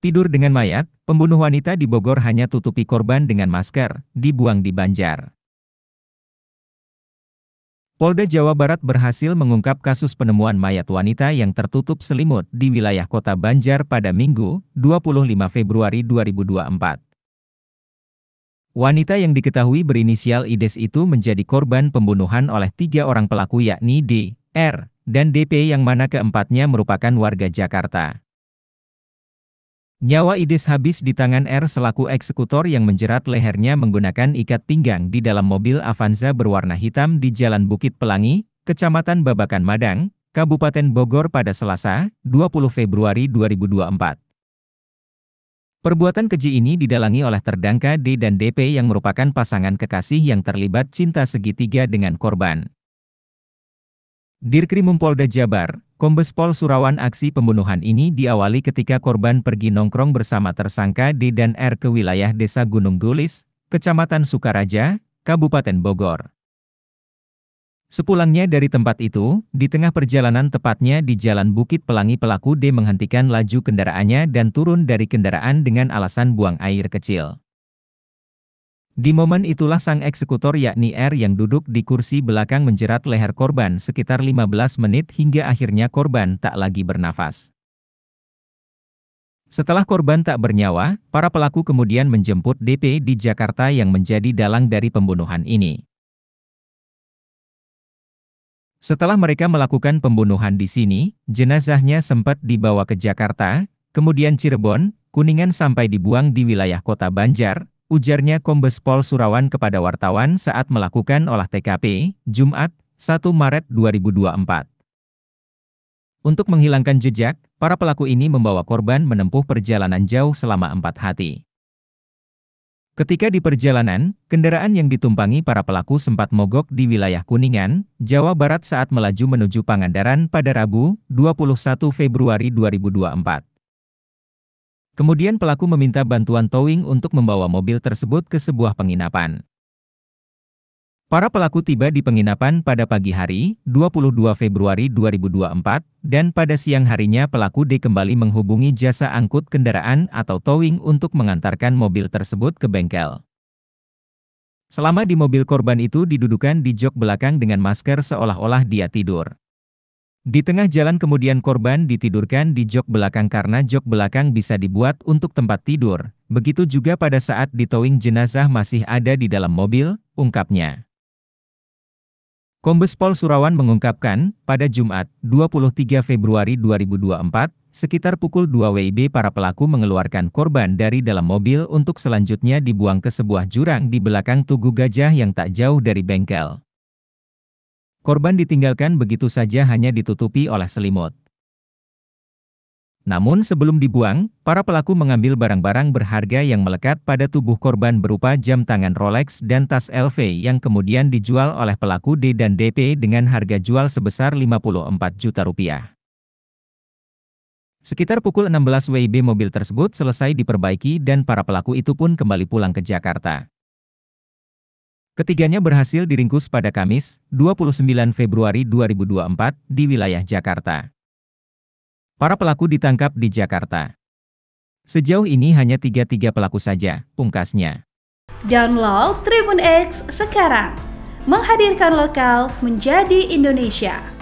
Tidur dengan mayat, pembunuh wanita di Bogor hanya tutupi korban dengan masker, dibuang di Banjar. Polda Jawa Barat berhasil mengungkap kasus penemuan mayat wanita yang tertutup selimut di wilayah kota Banjar pada Minggu, 25 Februari 2024. Wanita yang diketahui berinisial Ides itu menjadi korban pembunuhan oleh tiga orang pelaku yakni D, R, dan DP yang mana keempatnya merupakan warga Jakarta. Nyawa Idis habis di tangan R selaku eksekutor yang menjerat lehernya menggunakan ikat pinggang di dalam mobil Avanza berwarna hitam di Jalan Bukit Pelangi, Kecamatan Babakan Madang, Kabupaten Bogor pada Selasa, 20 Februari 2024. Perbuatan keji ini didalangi oleh terdangka D dan DP yang merupakan pasangan kekasih yang terlibat cinta segitiga dengan korban. Dirkrimum Polda Jabar, Kombes Pol Surawan aksi pembunuhan ini diawali ketika korban pergi nongkrong bersama tersangka D dan R ke wilayah Desa Gunung Gulis, Kecamatan Sukaraja, Kabupaten Bogor. Sepulangnya dari tempat itu, di tengah perjalanan tepatnya di Jalan Bukit Pelangi pelaku D menghentikan laju kendaraannya dan turun dari kendaraan dengan alasan buang air kecil. Di momen itulah sang eksekutor yakni R er yang duduk di kursi belakang menjerat leher korban sekitar 15 menit hingga akhirnya korban tak lagi bernafas. Setelah korban tak bernyawa, para pelaku kemudian menjemput DP di Jakarta yang menjadi dalang dari pembunuhan ini. Setelah mereka melakukan pembunuhan di sini, jenazahnya sempat dibawa ke Jakarta, kemudian Cirebon, Kuningan sampai dibuang di wilayah kota Banjar, ujarnya Kombes Pol Surawan kepada wartawan saat melakukan olah TKP, Jumat, 1 Maret 2024. Untuk menghilangkan jejak, para pelaku ini membawa korban menempuh perjalanan jauh selama empat hati. Ketika di perjalanan, kendaraan yang ditumpangi para pelaku sempat mogok di wilayah Kuningan, Jawa Barat saat melaju menuju Pangandaran pada Rabu, 21 Februari 2024. Kemudian pelaku meminta bantuan towing untuk membawa mobil tersebut ke sebuah penginapan. Para pelaku tiba di penginapan pada pagi hari, 22 Februari 2024, dan pada siang harinya pelaku D kembali menghubungi jasa angkut kendaraan atau towing untuk mengantarkan mobil tersebut ke bengkel. Selama di mobil korban itu didudukan di jok belakang dengan masker seolah-olah dia tidur. Di tengah jalan kemudian korban ditidurkan di jok belakang karena jok belakang bisa dibuat untuk tempat tidur, begitu juga pada saat ditowing jenazah masih ada di dalam mobil, ungkapnya. Kombes Pol Surawan mengungkapkan, pada Jumat, 23 Februari 2024, sekitar pukul 2 WIB para pelaku mengeluarkan korban dari dalam mobil untuk selanjutnya dibuang ke sebuah jurang di belakang Tugu Gajah yang tak jauh dari bengkel. Korban ditinggalkan begitu saja hanya ditutupi oleh selimut. Namun sebelum dibuang, para pelaku mengambil barang-barang berharga yang melekat pada tubuh korban berupa jam tangan Rolex dan tas LV yang kemudian dijual oleh pelaku D dan DP dengan harga jual sebesar 54 juta rupiah. Sekitar pukul 16 WIB mobil tersebut selesai diperbaiki dan para pelaku itu pun kembali pulang ke Jakarta. Ketiganya berhasil diringkus pada Kamis, 29 Februari 2024, di wilayah Jakarta. Para pelaku ditangkap di Jakarta. Sejauh ini hanya tiga-tiga pelaku saja, pungkasnya. Download Tribun X sekarang. Menghadirkan lokal menjadi Indonesia.